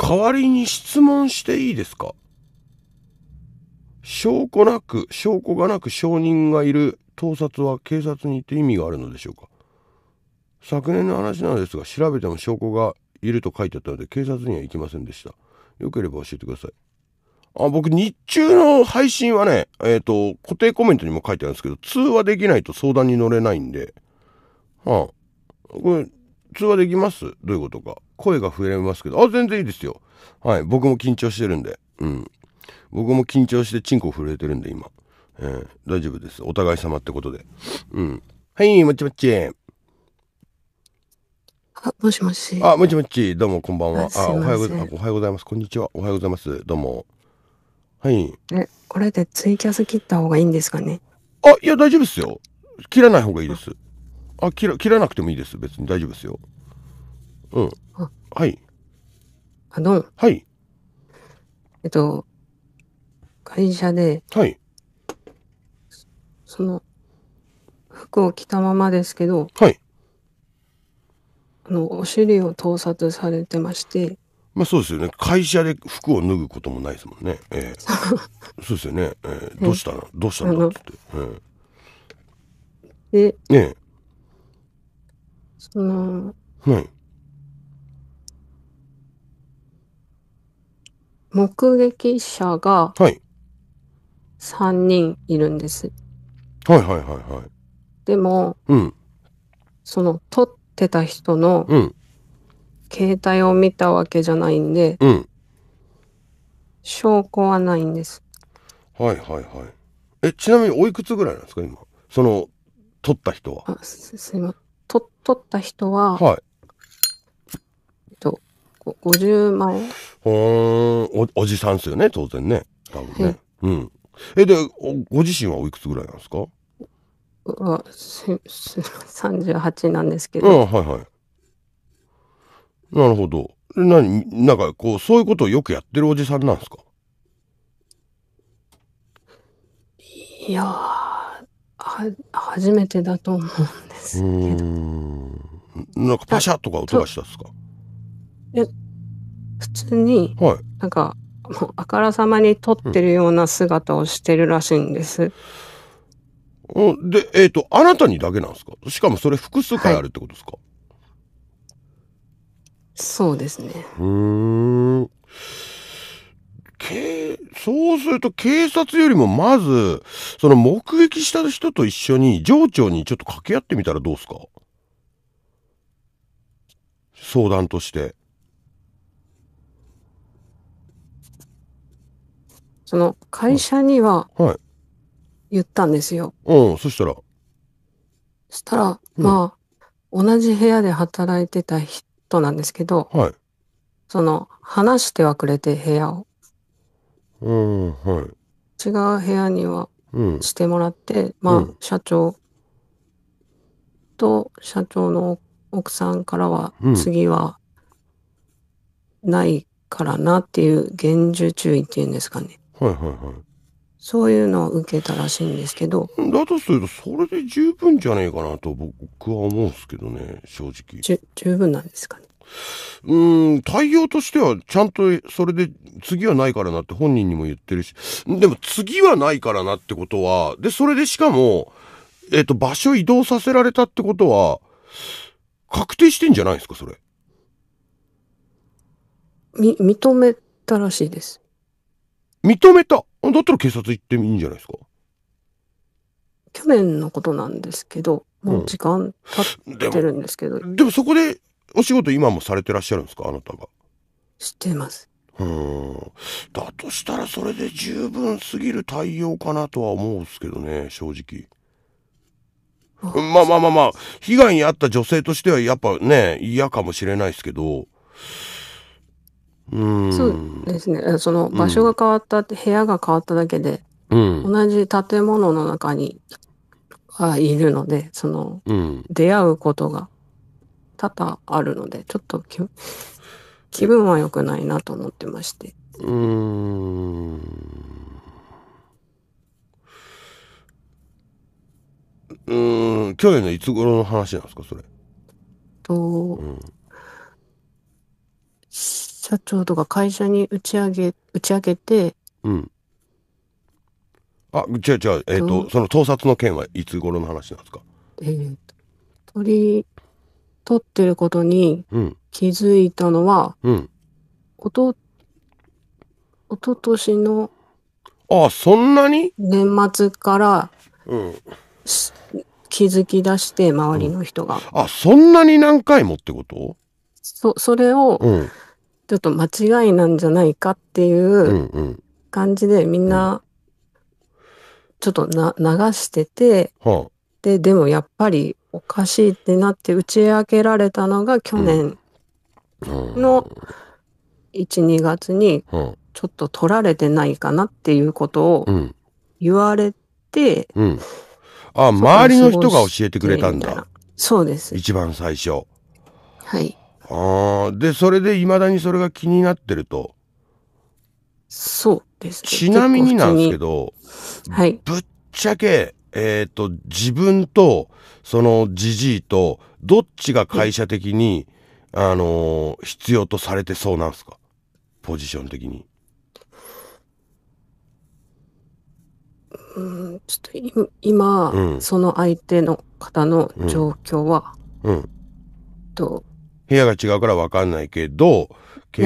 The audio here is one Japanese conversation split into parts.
代わりに質問していいですか証拠なく証拠がなく証人がいる盗撮は警察に行って意味があるのでしょうか昨年の話なのですが調べても証拠がいると書いてあったので警察には行きませんでしたよければ教えてくださいあ僕、日中の配信はね、えっ、ー、と、固定コメントにも書いてあるんですけど、通話できないと相談に乗れないんで、はあ、これ、通話できますどういうことか。声が増えますけど、あ、全然いいですよ。はい、僕も緊張してるんで、うん。僕も緊張してチンコ震えてるんで、今。えー、大丈夫です。お互い様ってことで。うん。はい、もちもち。あ、もしもし。あ、もちもち。どうも、こんばんは。あ、おはようございます。おはようございます。こんにちは。おはようございます。どうも。はい。え、これでツイキャス切った方がいいんですかねあ、いや、大丈夫ですよ。切らない方がいいです。あ、切ら、切らなくてもいいです。別に大丈夫ですよ。うん。はい。あの。はい。えっと、会社で。はい。その、服を着たままですけど。はい。あの、お尻を盗撮されてまして。まあそうですよね会社で服を脱ぐこともないですもんね、えー、そうですよね、えー、どうしたの、どうしたのってって、えー、でねそのはい目撃者が3人いるんです、はい、はいはいはいはいでも、うん、その撮ってた人の、うん携帯を見たわけじゃないんで、うん。証拠はないんです。はいはいはい。え、ちなみにおいくつぐらいなんですか、今。その、撮った人は。あ、す、すいません。と、撮った人は、はい。えっと、50万円。お、おじさんですよね、当然ね。多分ね。うん。え、で、ご自身はおいくつぐらいなんですかは、す、す、38なんですけど。うん、はいはい。なるほど。なに、なんかこう、そういうことをよくやってるおじさんなんですかいやは、初めてだと思うんですけど。んなんかパシャとか音がしたっすかいや、普通に、はい、なんか、もうあからさまに撮ってるような姿をしてるらしいんです。うん、で、えっ、ー、と、あなたにだけなんですかしかもそれ複数回あるってことですか、はいそうですねうんけそうすると警察よりもまずその目撃した人と一緒に情緒にちょっと掛け合ってみたらどうですか相談としてその会社には言ったんですよ、うん、そしたらそしたら、うん、まあ同じ部屋で働いてた人となんですけど、はい。その、話してはくれて部屋を。うん、はい。違う部屋にはしてもらって、うまあん、社長と社長の奥さんからは、次はないからなっていう厳重注意っていうんですかね。はいはいはい。そういうのを受けたらしいんですけど。だとすると、それで十分じゃねえかなと僕は思うんですけどね、正直。じゅ、十分なんですかね。うん、対応としてはちゃんとそれで次はないからなって本人にも言ってるし、でも次はないからなってことは、で、それでしかも、えっ、ー、と、場所移動させられたってことは、確定してんじゃないですか、それ。み、認めたらしいです。認めただったら警察行ってもいいんじゃないですか去年のことなんですけどもう時間経ってるんですけど、うん、でもそこでお仕事今もされてらっしゃるんですかあなたがってますうんだとしたらそれで十分すぎる対応かなとは思うんですけどね正直まあまあまあまあ被害に遭った女性としてはやっぱね嫌かもしれないですけどそうですね。その場所が変わったって、部屋が変わっただけで、うん、同じ建物の中にいるので、その、うん、出会うことが多々あるので、ちょっと気分は良くないなと思ってまして。うん。うん、去年のいつ頃の話なんですか、それ。と、うん社長とか会社に打ち上げ打ち明けてうんあじゃあじゃあえっ、とその盗撮の件はいつ頃の話なんですかえーと取り取ってることにうん気づいたのはうんおとおととしのあそんなに年末からうん気づき出して周りの人が、あそんなに何回もってことそそれをうんちょっと間違いなんじゃないかっていう感じで、みんな、ちょっとな流してて、で、でもやっぱりおかしいってなって打ち明けられたのが去年の1、2月に、ちょっと取られてないかなっていうことを言われて、うんうん、あ周りの人が教えてくれたんだそうです一番最初はいああでそれでいまだにそれが気になってるとそうですちなみになんですけど、はい、ぶっちゃけえっ、ー、と自分とそのじじいとどっちが会社的に、あの必要とされてそうなんですかポジション的に。うんちょっと今、うん、その相手の方の状況は、うん、と部屋が違うから分かんないけど、け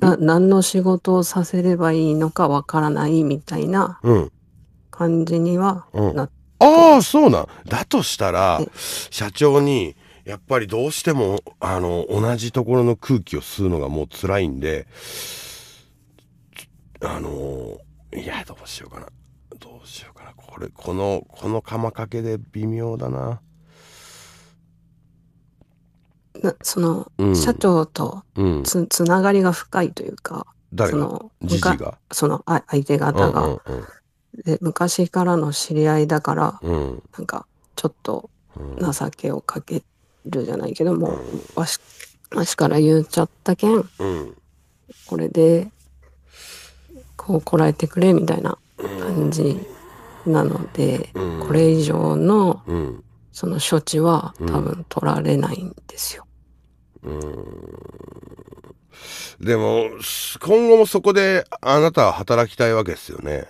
な何の仕事をさせればいいのか分からないみたいな感じにはうんなって、ああ、そうなん。だとしたら社長に、やっぱりどうしても、あの、同じところの空気を吸うのがもう辛いんで、あの、いや、どうしようかな。どうしようかな。これ、この、この釜掛けで微妙だな。その、社長とつ,、つながりが深いというか誰そのじじがその相手方が、うんうんうん、で昔からの知り合いだから、うん、なんかちょっと情けをかけるじゃないけども、うん、わしわしから言っちゃったけん、うん、これでこうこらえてくれみたいな感じなので、うん、これ以上の、うんその処置は多分取られないんですよ。うん、ん、でも今後もそこであなたは働きたいわけですよね。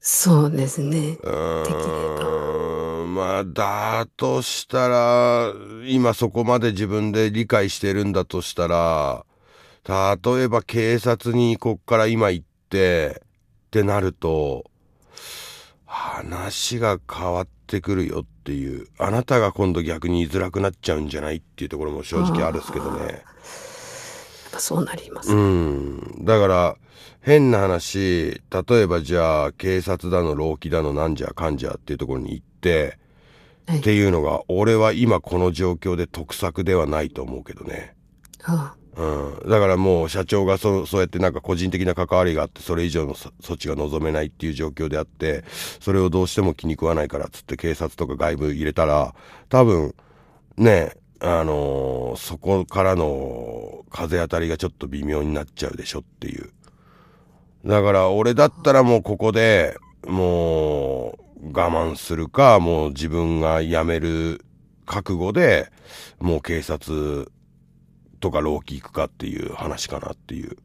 そうですね。うんまあだとしたら今そこまで自分で理解してるんだとしたら例えば警察にこっから今行ってってなると。話が変わってくるよっていうあなたが今度逆に居づらくなっちゃうんじゃないっていうところも正直あるんですけどね。そうなります、ね、うんだから変な話例えばじゃあ警察だの老気だのなんじゃかんじゃっていうところに行って、はい、っていうのが俺は今この状況で得策ではないと思うけどね。はあうん、だからもう社長がそそうやってなんか個人的な関わりがあってそれ以上の措置が望めないっていう状況であってそれをどうしても気に食わないからっつって警察とか外部入れたら多分ねあのー、そこからの風当たりがちょっと微妙になっちゃうでしょっていうだから俺だったらもうここでもう我慢するかもう自分が辞める覚悟でもう警察とかローキーくかっていう話かなっていう。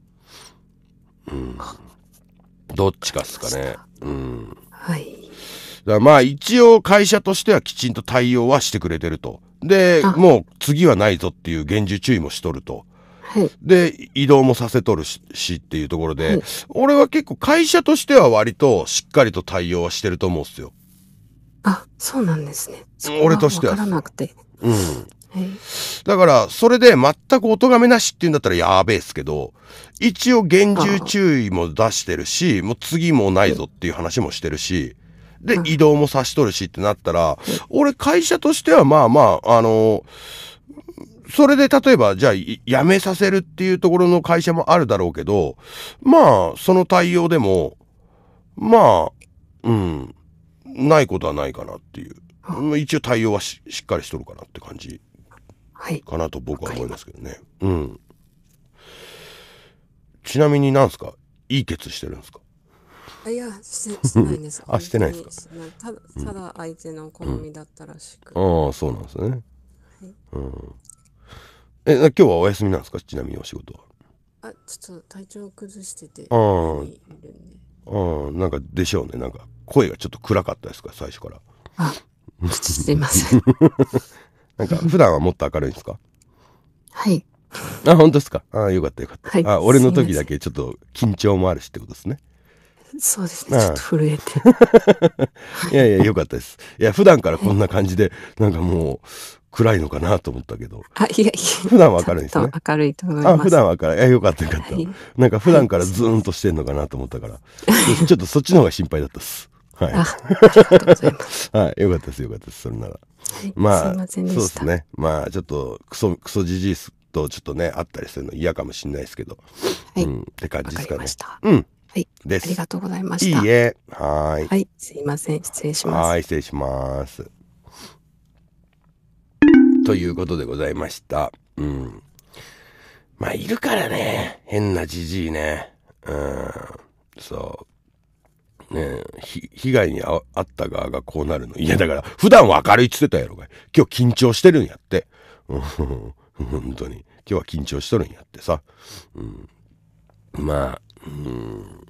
うん。どっちかっすかね。うん。はい。だまあ一応会社としてはきちんと対応はしてくれてると。で、もう次はないぞっていう厳重注意もしとると。で、移動もさせとるしっていうところで、はい、俺は結構会社としては割としっかりと対応はしてると思うんすよ。あ、そうなんですね。俺としては。わからなくて。うん。だからそれで全くお咎めなしっていうんだったらやべえっすけど一応厳重注意も出してるしもう次もないぞっていう話もしてるしで移動も差し取るしってなったら俺会社としてはまあまああのそれで例えばじゃあ辞めさせるっていうところの会社もあるだろうけどまあその対応でもまあうんないことはないかなっていう一応対応はしっかりしとるかなって感じ。かなと僕は思いますけどね、はい、うんちなみになんすかいいケツしてるんですかいやしてしてないんですあしてないですかただただ相手の好みだったらしく、うん、ああそうなんですね、はいうん、え今日はお休みなんですかちなみにお仕事はあちょっと体調崩しててああ、ね、あなんかでしょうねなんか声がちょっと暗かったですか最初からあすいません なんか、普段はもっと明るいんですかはい。あ、本当ですかあよかったよかった。はい、あ、俺の時だけちょっと緊張もあるしってことですね。そうですね。ちょっと震えて。いやいや、よかったです。いや、普段からこんな感じで、なんかもう、暗いのかなと思ったけど。あ、いやいや。普段は明るいですね。明るいと思います。あ、普段は明るい。え、よかったよかった。はい、なんか普段からズーンとしてんのかなと思ったから。ちょっとそっちの方が心配だったっす。はい。ありがとうございます。はい、よかったですよかったです。それなら。まあそうですねまあちょっとクソクソじじいとちょっとねあったりするの嫌かもしれないですけど、はい、うん、って感じですかねうんはい、ありがとうございました。いいえ、はい。はい、すいません、失礼します。はい、失礼します。ということでございました。うん。まあ、いるからね、変なじじいね。うん。そう。ね、被害に遭った側がこうなるの。いや、だから、普段は明るいっつってたやろが。今日緊張してるんやって。うん、本当に。今日は緊張しとるんやってさ。うん、まあ、うん。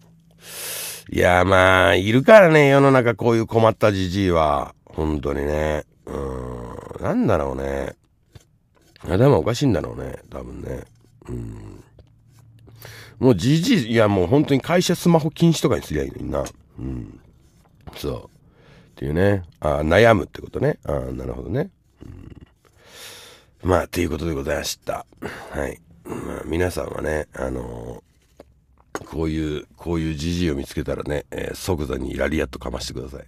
いや、まあ、いるからね、世の中こういう困ったじじいは。本当にね。うん。なんだろうね。頭おかしいんだろうね。多分ね。うん。もうじじい、いやもう本当に会社スマホ禁止とかにすりゃいいのにな。うん。そう。っていうね。あ悩むってことね。あなるほどね。うん、まあ、ということでございました。はい。まあ、皆さんはね、あのー、こういう、こういうじじいを見つけたらね、えー、即座にラリアットかましてください。